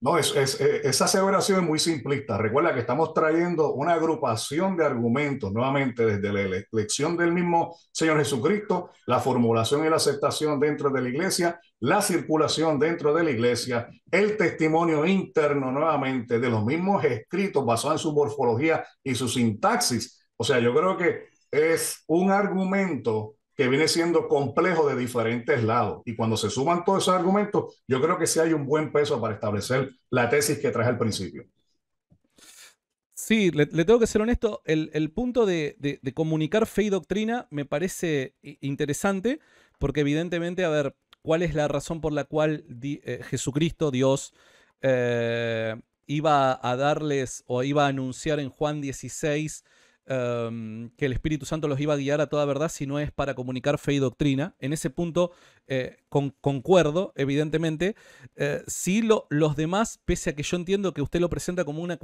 No, es, eh, esa aseveración es muy simplista. Recuerda que estamos trayendo una agrupación de argumentos nuevamente desde la elección del mismo Señor Jesucristo, la formulación y la aceptación dentro de la iglesia, la circulación dentro de la iglesia, el testimonio interno nuevamente de los mismos escritos basado en su morfología y su sintaxis. O sea, yo creo que es un argumento que viene siendo complejo de diferentes lados. Y cuando se suman todos esos argumentos, yo creo que sí hay un buen peso para establecer la tesis que traje al
principio. Sí, le, tengo que ser honesto, el, punto de, comunicar fe y doctrina me parece eh, interesante, porque evidentemente, a ver, ¿cuál es la razón por la cual eh, Jesucristo, Dios, eh, iba a darles o iba a anunciar en Juan 16 Em, que el Espíritu Santo los iba a guiar a toda verdad, si no es para comunicar fe y doctrina. En ese punto eh, concuerdo, evidentemente. Eh, si los demás, pese a que yo entiendo que usted lo presenta como un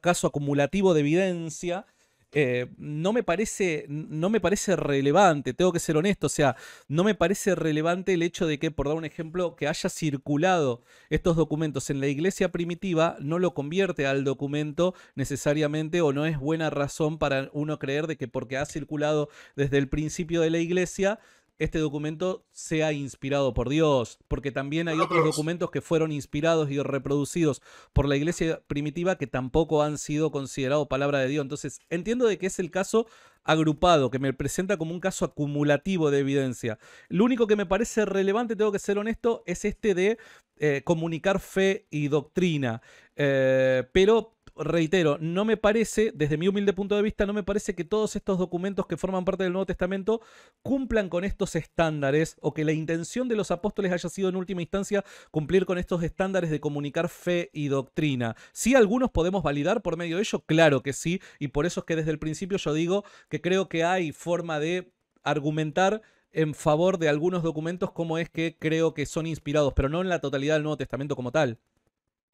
caso acumulativo de evidencia, eh, no, me parece, no me parece relevante, tengo que ser honesto, o sea, no me parece relevante el hecho de que, por dar un ejemplo, que haya circulado estos documentos en la iglesia primitiva, no lo convierte al documento necesariamente o no es buena razón para uno creer de que porque ha circulado desde el principio de la iglesia, este documento sea inspirado por Dios, porque también hay otros documentos que fueron inspirados y reproducidos por la iglesia primitiva que tampoco han sido considerados palabra de Dios. Entonces, entiendo de que es el caso agrupado, que me presenta como un caso acumulativo de evidencia. Lo único que me parece relevante, tengo que ser honesto, es este de eh, comunicar fe y doctrina. Eh, pero reitero, no me parece, desde mi humilde punto de vista, no me parece que todos estos documentos que forman parte del Nuevo Testamento cumplan con estos estándares o que la intención de los apóstoles haya sido en última instancia cumplir con estos estándares de comunicar fe y doctrina. Si algunos podemos validar por medio de ello, claro que sí, y por eso es que desde el principio yo digo que creo que hay forma de argumentar en favor de algunos documentos como es que creo que son inspirados, pero no en la totalidad del Nuevo Testamento como tal.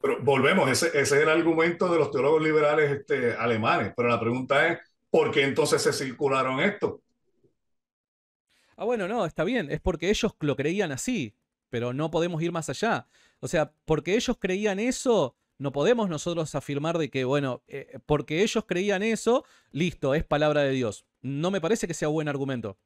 Pero volvemos, ese, es el argumento de los teólogos liberales este, alemanes, pero la pregunta es, ¿por qué entonces se circularon esto?
Ah, bueno, no, está bien, es porque ellos lo creían así, pero no podemos ir más allá. O sea, porque ellos creían eso, no podemos nosotros afirmar de que, bueno, eh, porque ellos creían eso, listo, es palabra de Dios. No me parece que sea buen argumento.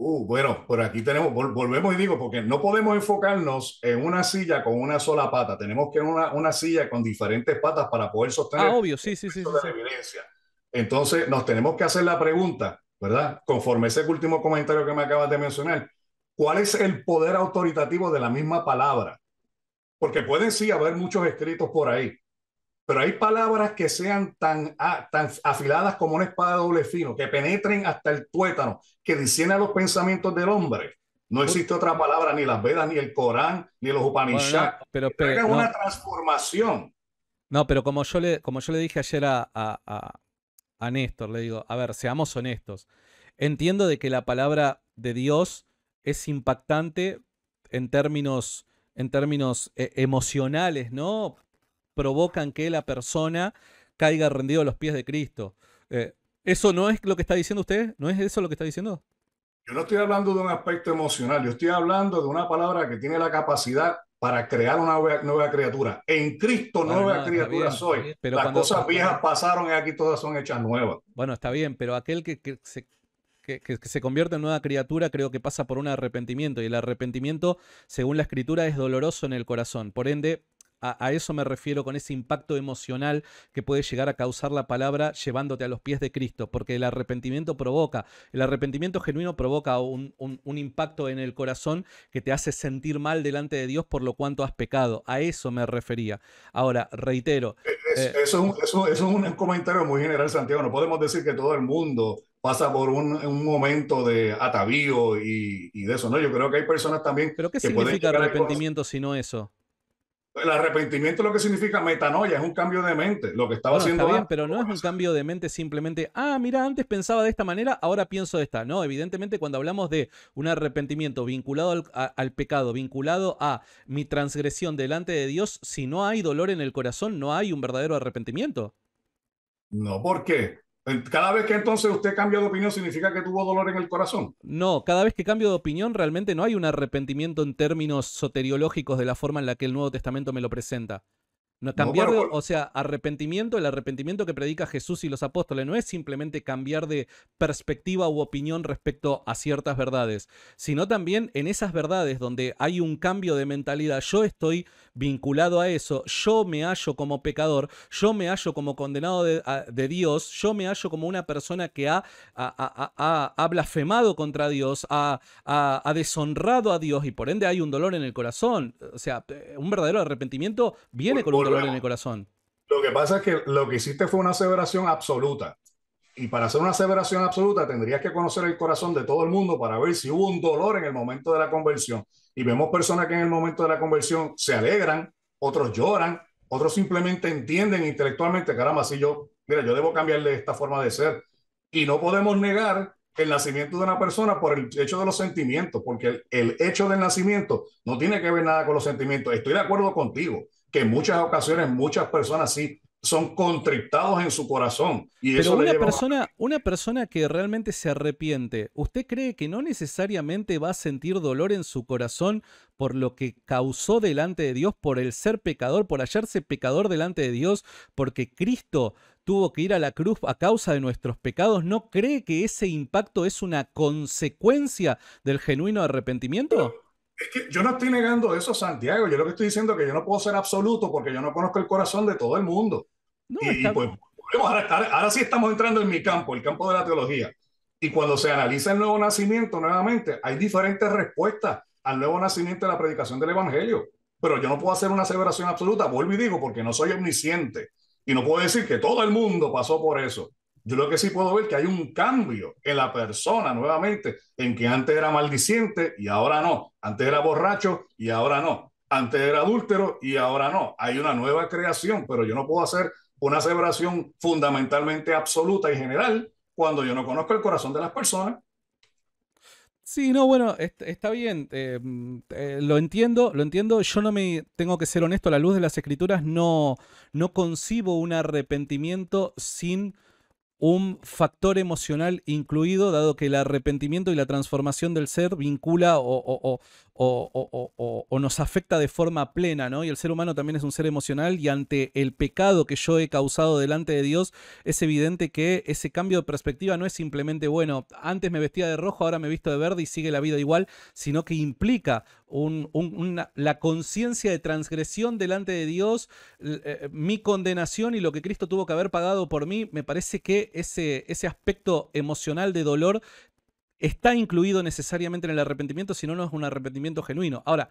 Uh, bueno, por aquí tenemos, volvemos y digo, porque no podemos enfocarnos en una silla con una sola pata, tenemos que una, una silla con diferentes patas para poder sostener ah,
obvio. Sí, sí, sí, la evidencia.
Entonces, nos tenemos que hacer la pregunta, ¿verdad? Conforme ese último comentario que me acabas de mencionar, ¿cuál es el poder autoritativo de la misma palabra? Porque pueden sí haber muchos escritos por ahí, pero hay palabras que sean tan, tan afiladas como una espada doble fino, que penetren hasta el tuétano, que disciernan los pensamientos del hombre. No existe otra palabra, ni las Vedas, ni el Corán, ni los Upanishads. pero, es una transformación.
No, pero como yo le, como yo le dije ayer a, Néstor, le digo, a ver, seamos honestos. Entiendo de que la palabra de Dios es impactante en términos, en términos eh, emocionales, ¿no? provocan que la persona caiga rendido a los pies de Cristo. Eh, ¿Eso no es lo que está diciendo usted? ¿No es eso lo que está diciendo?
Yo no estoy hablando de un aspecto emocional, yo estoy hablando de una palabra que tiene la capacidad para crear una nueva, criatura. En Cristo nueva criatura soy. Pero Las cosas viejas pasaron y aquí todas son hechas nuevas.
Bueno, está bien, pero aquel se que, se convierte en nueva criatura, creo que pasa por un arrepentimiento. Y el arrepentimiento, según la escritura, es doloroso en el corazón. Por ende, a, eso me refiero con ese impacto emocional que puede llegar a causar la palabra llevándote a los pies de Cristo, porque el arrepentimiento provoca, el arrepentimiento genuino provoca un, impacto en el corazón que te hace sentir mal delante de Dios por lo cuanto has pecado. A eso me refería. Ahora, reitero. Eh, es, eh,
eso, es un comentario muy general, Santiago. No podemos decir que todo el mundo pasa por un, momento de atavío y, de eso, ¿no? Yo creo que hay personas también... Pero ¿qué que significa arrepentimiento
si no eso?
el arrepentimiento es lo que significa metanoia, es un cambio de
mente, lo que estaba haciendo. Está bien, pero no es un cambio de mente simplemente, ah, mira, antes pensaba de esta manera, ahora pienso de esta. No, evidentemente cuando hablamos de un arrepentimiento vinculado al, al pecado, vinculado a mi transgresión delante de Dios, si no hay dolor en el corazón, no hay un verdadero arrepentimiento.
No, ¿por qué? Cada vez que entonces usted cambia de opinión significa que tuvo dolor en el corazón.
No, cada vez que cambio de opinión realmente no hay un arrepentimiento en términos soteriológicos de la forma en la que el Nuevo Testamento me lo presenta. No, cambiar, o sea, arrepentimiento, el arrepentimiento que predica Jesús y los apóstoles no es simplemente cambiar de perspectiva u opinión respecto a ciertas verdades, sino también en esas verdades donde hay un cambio de mentalidad, yo estoy vinculado a eso, yo me hallo como pecador, yo me hallo como condenado de, Dios, yo me hallo como una persona que ha, blasfemado contra Dios, ha, deshonrado a Dios y por ende hay un dolor en el corazón. O sea, eh, un verdadero arrepentimiento viene con un en el corazón.
Lo que pasa es que lo que hiciste fue una aseveración absoluta. Y para hacer una aseveración absoluta tendrías que conocer el corazón de todo el mundo para ver si hubo un dolor en el momento de la conversión. Y vemos personas que en el momento de la conversión se alegran, otros lloran, otros simplemente entienden intelectualmente, caramba, si yo, mira, yo debo cambiarle esta forma de ser. Y no podemos negar el nacimiento de una persona por el hecho de los sentimientos, porque el hecho del nacimiento no tiene que ver nada con los sentimientos. Estoy de acuerdo contigo que en muchas ocasiones muchas personas sí son contriptados en su corazón. Y Pero una, persona,
una persona que realmente se arrepiente, ¿usted cree que no necesariamente va a sentir dolor en su corazón por lo que causó delante de Dios, por el ser pecador, por hallarse pecador delante de Dios, porque Cristo tuvo que ir a la cruz a causa de nuestros pecados? ¿No cree que ese impacto es una consecuencia del genuino arrepentimiento?
Es que yo no estoy negando eso, Santiago. Yo lo que estoy diciendo es que yo no puedo ser absoluto porque yo no conozco el corazón de todo el mundo.
y, pues,
ahora, sí estamos entrando en mi campo, el campo de la teología. Y cuando se analiza el nuevo nacimiento nuevamente, hay diferentes respuestas al nuevo nacimiento de la predicación del Evangelio. Pero yo no puedo hacer una aseveración absoluta, vuelvo y digo, porque no soy omnisciente. Y no puedo decir que todo el mundo pasó por eso. Yo lo que sí puedo ver que hay un cambio en la persona nuevamente, en que antes era maldiciente y ahora no, antes era borracho y ahora no, antes era adúltero y ahora no. Hay una nueva creación, pero yo no puedo hacer una celebración fundamentalmente absoluta y general cuando yo no conozco el corazón de las personas.
Sí, no, bueno, está bien, eh, eh, lo entiendo, lo entiendo, yo no me, tengo que ser honesto, a la luz de las escrituras no, no concibo un arrepentimiento sin un factor emocional incluido, dado que el arrepentimiento y la transformación del ser vincula o, o, nos afecta de forma plena, ¿no? Y el ser humano también es un ser emocional y ante el pecado que yo he causado delante de Dios, es evidente que ese cambio de perspectiva no es simplemente, bueno, antes me vestía de rojo, ahora me he visto de verde y sigue la vida igual, sino que implica la conciencia de transgresión delante de Dios, eh, mi condenación y lo que Cristo tuvo que haber pagado por mí, me parece que ese, ese aspecto emocional de dolor está incluido necesariamente en el arrepentimiento, si no, no es un arrepentimiento genuino. Ahora,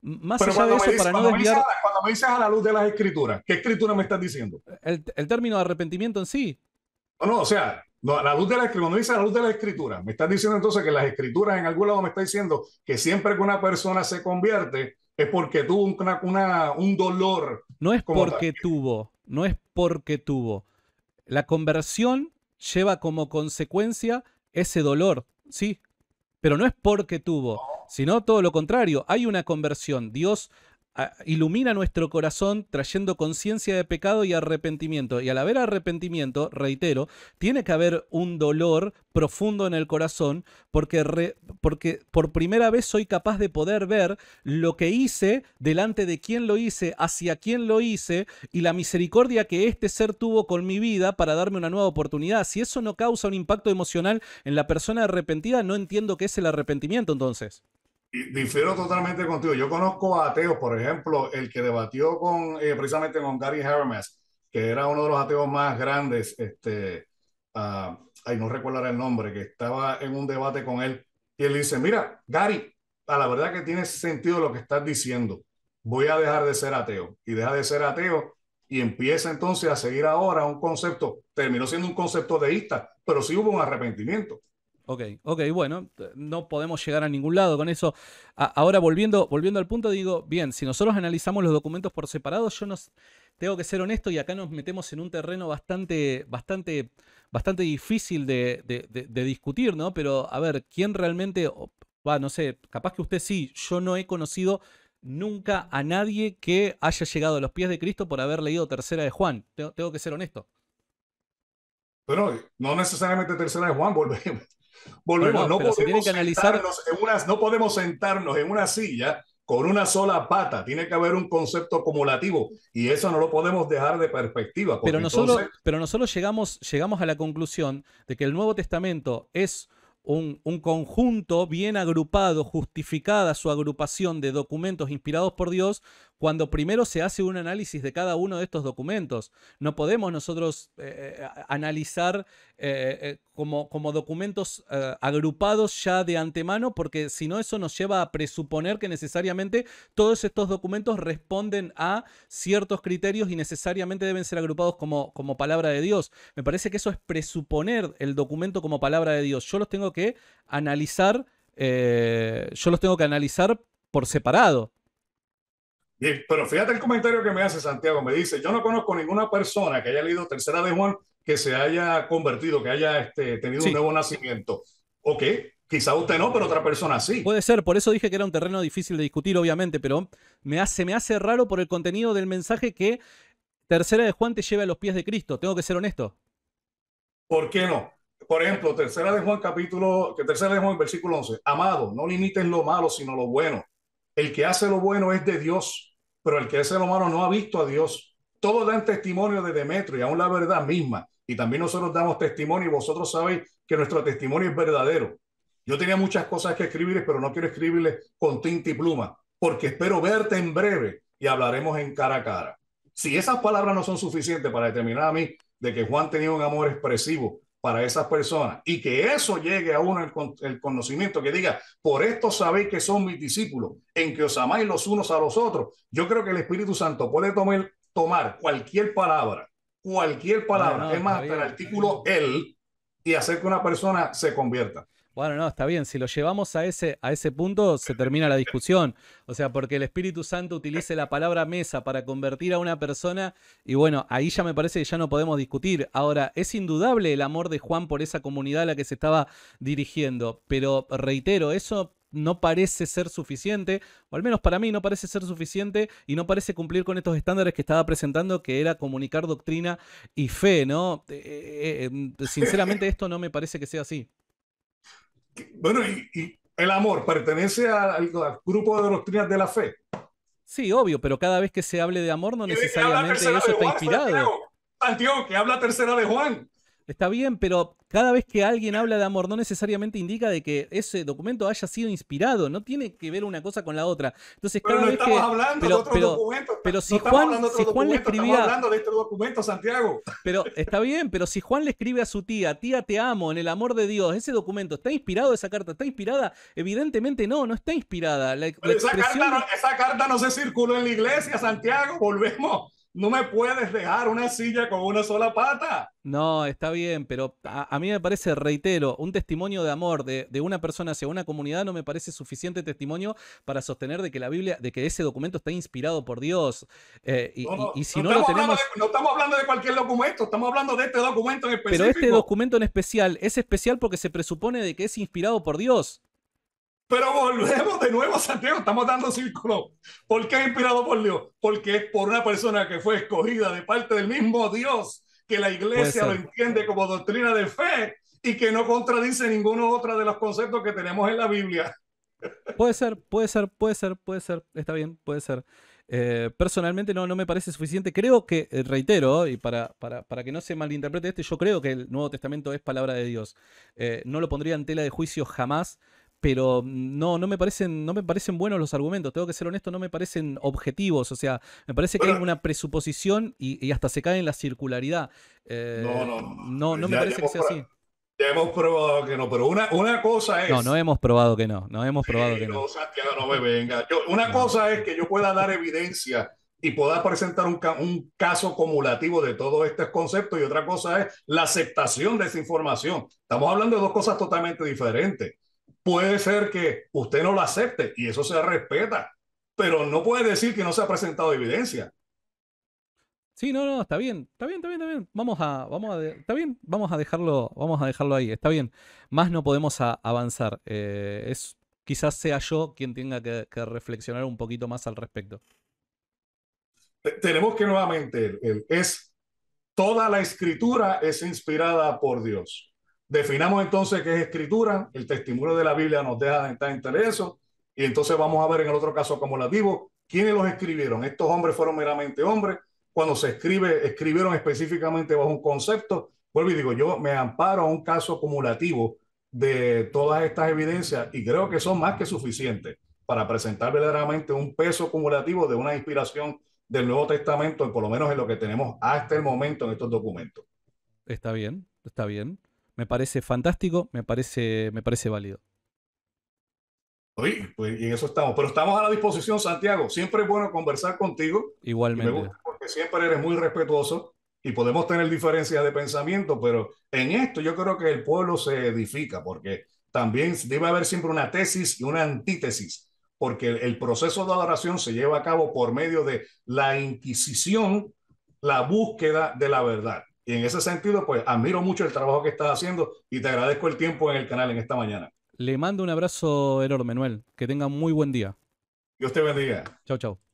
más allá de eso, para no desviar...
cuando me dices a la luz de las escrituras, ¿qué escritura me estás diciendo?
El, término arrepentimiento en sí.
No, no, o sea, la luz de la, cuando me dices a la luz de la escritura, me estás diciendo entonces que las escrituras en algún lado me está diciendo que siempre que una persona se convierte es porque tuvo una, un dolor.
No es porque tuvo, no es porque tuvo. La conversión lleva como consecuencia ese dolor sí, pero no es porque tuvo, sino todo lo contrario, hay una conversión. Dios ilumina nuestro corazón trayendo conciencia de pecado y arrepentimiento. Y al haber arrepentimiento, reitero, tiene que haber un dolor profundo en el corazón porque, porque por primera vez soy capaz de poder ver lo que hice, delante de quién lo hice, hacia quién lo hice y la misericordia que este ser tuvo con mi vida para darme una nueva oportunidad. Si eso no causa un impacto emocional en la persona arrepentida, no entiendo qué es el arrepentimiento entonces.
Difiero totalmente contigo. Yo conozco a ateos, por ejemplo, el que debatió con eh, precisamente con Gary hermes que era uno de los ateos más grandes, este, ah, ay, no recuerdo el nombre, que estaba en un debate con él, y él dice, mira, Gary, a la verdad que tiene sentido lo que estás diciendo, voy a dejar de ser ateo, y deja de ser ateo, y empieza entonces a seguir ahora un concepto, terminó siendo un concepto deísta, pero sí hubo un arrepentimiento.
Ok, ok, bueno, no podemos llegar a ningún lado con eso. ahora volviendo, volviendo al punto, digo, bien, si nosotros analizamos los documentos por separado, yo nos tengo que ser honesto y acá nos metemos en un terreno bastante, bastante, bastante difícil de, discutir, ¿no? Pero a ver, ¿quién realmente, va, no sé, capaz que usted sí, yo no he conocido nunca a nadie que haya llegado a los pies de Cristo por haber leído Tercera de Juan. Tengo, tengo que ser honesto.
Pero no necesariamente Tercera de Juan, volvemos, Volvemos, no, podemos que analizar... no podemos sentarnos en una silla con una sola pata. Tiene que haber un concepto acumulativo y eso no lo podemos dejar de perspectiva. Pero nosotros,
pero nosotros llegamos, llegamos a la conclusión de que el Nuevo Testamento es un, un, conjunto bien agrupado, justificada su agrupación de documentos inspirados por Dios cuando primero se hace un análisis de cada uno de estos documentos. No podemos nosotros eh, eh, analizar eh, como, como, documentos agrupados ya de antemano, porque si no eso nos lleva a presuponer que necesariamente todos estos documentos responden a ciertos criterios y necesariamente deben ser agrupados como, como palabra de Dios. Me parece que eso es presuponer el documento como palabra de Dios. Yo los tengo que analizar. yo los tengo que analizar por separado.
Pero fíjate el comentario que me hace Santiago. Me dice, yo no conozco ninguna persona que haya leído Tercera de Juan que se haya convertido, que haya este, tenido un nuevo nacimiento. Ok, quizá usted no, pero otra persona
sí. Puede ser, por eso dije que era un terreno difícil de discutir, obviamente, pero me hace, me hace raro por el contenido del mensaje que Tercera de Juan te lleva a los pies de Cristo. Tengo que ser honesto.
¿Por qué no? Por ejemplo, Tercera de Juan capítulo, que Tercera de Juan versículo 11. Amado, no limites lo malo, sino lo bueno. El que hace lo bueno es de Dios pero el que es ser humano no ha visto a Dios. Todos dan testimonio de Demetrio y aún la verdad misma. Y también nosotros damos testimonio y vosotros sabéis que nuestro testimonio es verdadero. Yo tenía muchas cosas que escribirles, pero no quiero escribirles con tinta y pluma, porque espero verte en breve y hablaremos en cara a cara. Si esas palabras no son suficientes para determinar a mí de que Juan tenía un amor expresivo para esas personas y que eso llegue a uno el, conocimiento que diga, por esto sabéis que son mis discípulos, en que os amáis los unos a los otros. Yo creo que el Espíritu Santo puede tomar, cualquier palabra, cualquier palabra, es más, el artículo él, y hacer que una persona se convierta.
Bueno, no, está bien. Si lo llevamos a ese, a ese punto, se termina la discusión. O sea, porque el Espíritu Santo utilice la palabra mesa para convertir a una persona. Y bueno, ahí ya me parece que ya no podemos discutir. Ahora, es indudable el amor de Juan por esa comunidad a la que se estaba dirigiendo. Pero reitero, eso no parece ser suficiente, o al menos para mí no parece ser suficiente y no parece cumplir con estos estándares que estaba presentando, que era comunicar doctrina y fe, ¿no? Eh, eh, eh, sinceramente esto no me parece que sea así
bueno, y, el amor pertenece al, grupo de doctrinas de la fe.
Sí, obvio, pero cada vez que se hable de amor no necesariamente eso está inspirado. que habla tercera de Juan. Está bien, pero cada vez que alguien habla de amor no necesariamente indica de que ese documento haya sido inspirado, no tiene que ver una cosa con la otra. Entonces, pero no estamos hablando de otro si Estamos hablando
de este documento,
Santiago. Pero está bien, pero si Juan le escribe a su tía, tía te amo, en el amor de Dios, ese documento, ¿está inspirado esa carta? ¿Está inspirada? Evidentemente no, no está inspirada. esa, carta, esa carta no se circuló en la iglesia, Santiago, volvemos. No me puedes dejar una silla
con una sola pata.
No, está bien, pero a, mí me parece, reitero, un testimonio de amor de, de, una persona hacia una comunidad no me parece suficiente testimonio para sostener de que la Biblia, de que ese documento está inspirado por Dios. Eh, y, si no, tenemos. no estamos hablando de cualquier
documento, estamos hablando de este documento en especial. Pero este
documento en especial es especial porque se presupone de que es inspirado por Dios.
Pero volvemos de nuevo a Santiago, estamos dando círculo. ¿Por qué es inspirado por Dios? Porque es por una persona que fue escogida de parte del mismo Dios, que la iglesia lo entiende como doctrina de fe y que no contradice ninguno otro de los conceptos que tenemos en la Biblia.
Puede ser, puede ser, puede ser, puede ser, está bien, puede ser. Eh, personalmente no, no me parece suficiente. Creo que, eh, reitero, y para, para, para, que no se malinterprete este, yo creo que el Nuevo Testamento es palabra de Dios. Eh, no lo pondría en tela de juicio jamás pero no, no me parecen, no me parecen buenos los argumentos, tengo que ser honesto, no me parecen objetivos, o sea, me parece que hay una presuposición y, hasta se cae en la circularidad. Eh, no, no, no, me parece que sea así.
Ya hemos probado que no, pero una, cosa es. No, no
hemos probado que no, no hemos probado que no.
una cosa es que yo pueda dar evidencia y pueda presentar un, caso acumulativo de todos estos conceptos y otra cosa es la aceptación de esa información. Estamos hablando de dos cosas totalmente diferentes. Puede ser que usted no lo acepte y eso se respeta, pero no puede decir que no se ha presentado evidencia.
Sí, no, no, está bien, está bien, está bien, está bien. Vamos a, vamos a, vamos a dejarlo, vamos a dejarlo ahí, está bien. Más no podemos avanzar. Eh, es, quizás sea yo quien tenga que, que, reflexionar un poquito más al respecto.
Tenemos que nuevamente, es toda la escritura es inspirada por Dios. Definamos entonces qué es escritura, el testimonio de la Biblia nos deja estar en eso, y entonces vamos a ver en el otro caso acumulativo quiénes los escribieron. Estos hombres fueron meramente hombres, cuando se escribe, escribieron específicamente bajo un concepto. Vuelvo y digo, yo me amparo a un caso acumulativo de todas estas evidencias y creo que son más que suficientes para presentar verdaderamente un peso acumulativo de una inspiración del Nuevo Testamento, por lo menos en lo que tenemos hasta el momento en estos documentos.
Está bien, está bien me parece fantástico, me parece, me parece válido.
Sí, pues y en eso estamos. Pero estamos a la disposición, Santiago. Siempre es bueno conversar contigo.
Igualmente. Me gusta
porque siempre eres muy respetuoso y podemos tener diferencias de pensamiento, pero en esto yo creo que el pueblo se edifica porque también debe haber siempre una tesis y una antítesis, porque el proceso de adoración se lleva a cabo por medio de la inquisición, la búsqueda de la verdad. Y en ese sentido, pues admiro mucho el trabajo que estás haciendo y te agradezco el tiempo en el canal en esta
mañana. Le mando un abrazo enorme, Manuel. Que tenga muy buen día. Dios te bendiga. Chao, chao.